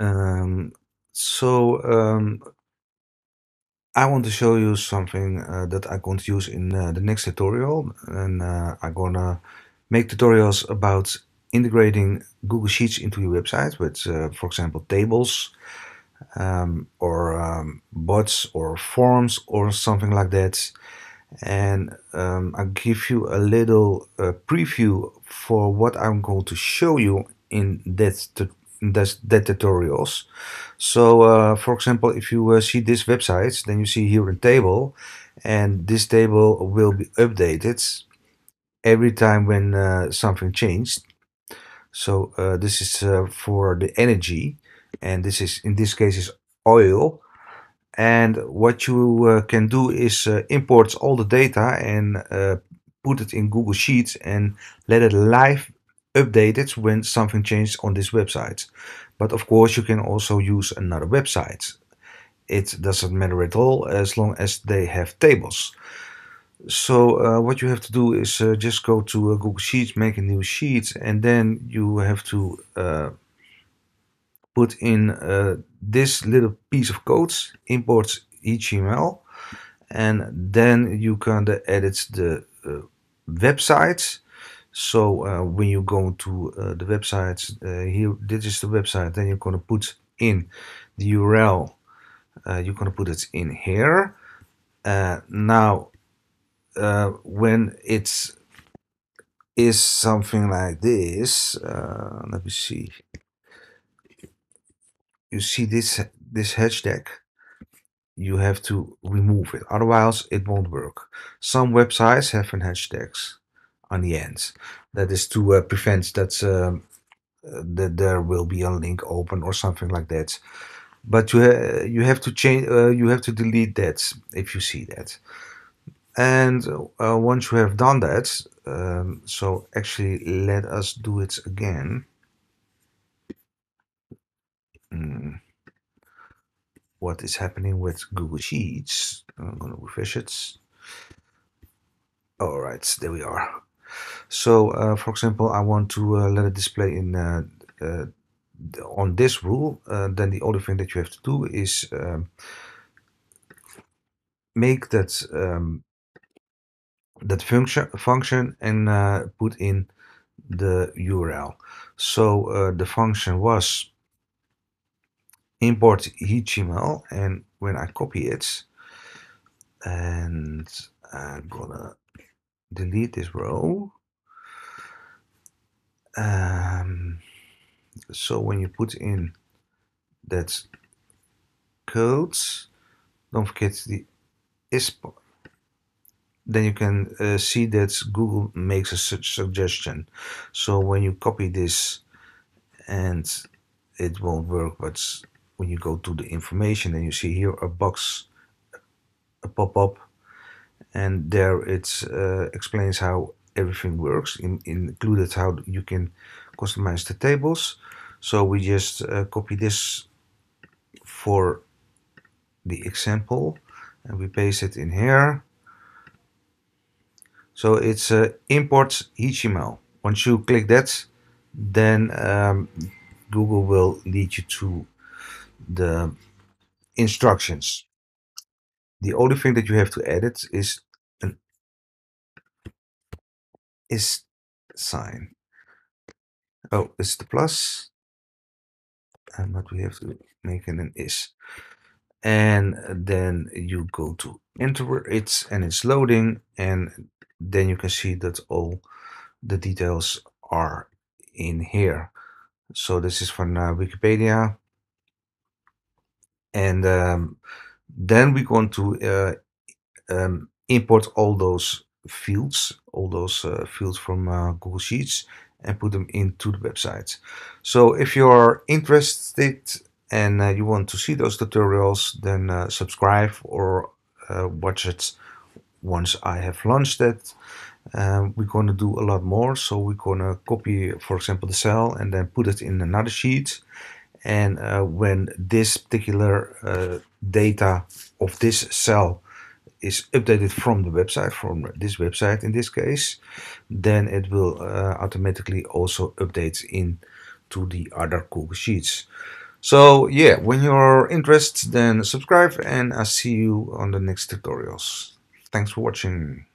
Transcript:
Um, so um, I want to show you something uh, that I'm going to use in uh, the next tutorial and uh, I'm gonna make tutorials about integrating Google Sheets into your website with uh, for example tables um, or um, bots or forms or something like that and um, I'll give you a little uh, preview for what I'm going to show you in that that, the tutorials. So uh, for example, if you uh, see this websites, then you see here a table and this table will be updated every time when uh, something changed. So uh, this is uh, for the energy and this is in this case is oil. And what you uh, can do is import all the data and put it in Google Sheets and let it live updated when something changed on this website. But of course you can also use another website. It doesn't matter at all as long as they have tables. So uh, what you have to do is uh, just go to uh, Google Sheets, make a new sheet, and then you have to uh, put in uh, this little piece of code, imports HTML, and then you can edit the uh, website so uh, when you go to uh, the websites, uh, here this is the website, then you're going to put in the URL. Uh, you're going to put it in here. Uh, now, when it is something like this, let me see. You see this this hashtag you have to remove it otherwise it won't work some websites have an hashtags on the ends. That is to uh, prevent that, uh, that there will be a link open or something like that. But you ha you have to change uh, you have to delete that if you see that. And uh, once you have done that, um, so actually let us do it again. Mm. What is happening with Google Sheets? I'm gonna refresh it. All right, there we are. So uh, for example, I want to uh, let it display in uh, on this rule, then the only thing that you have to do is um, make that um, that function function and uh, put in the URL. So uh, the function was import HTML, and when I copy it, and I'm gonna delete this row. Um, so when you put in that codes, don't forget the ISP. Then you can uh, see that Google makes a su suggestion. So when you copy this and it won't work, but when you go to the information and you see here a box, a pop-up, and there it uh, explains how everything works in, included how you can customize the tables so we just uh, copy this for the example and we paste it in here so it's uh, imports HTML once you click that then um, Google will lead you to the instructions the only thing that you have to edit is an is sign. Oh, it's the plus. And what we have to make it an is. And then you go to enter it and it's loading. And then you can see that all the details are in here. So this is from uh, Wikipedia. And um, then we're going to uh, um, import all those fields, all those uh, fields from uh, Google Sheets and put them into the website. So if you're interested and uh, you want to see those tutorials, then uh, subscribe or uh, watch it once I have launched it. Um, we're going to do a lot more. So we're going to copy, for example, the cell and then put it in another sheet. And uh, when this particular uh, data of this cell is updated from the website, from this website in this case, then it will uh, automatically also update into the other Google Sheets. So yeah, when you're interested, then subscribe and I'll see you on the next tutorials. Thanks for watching.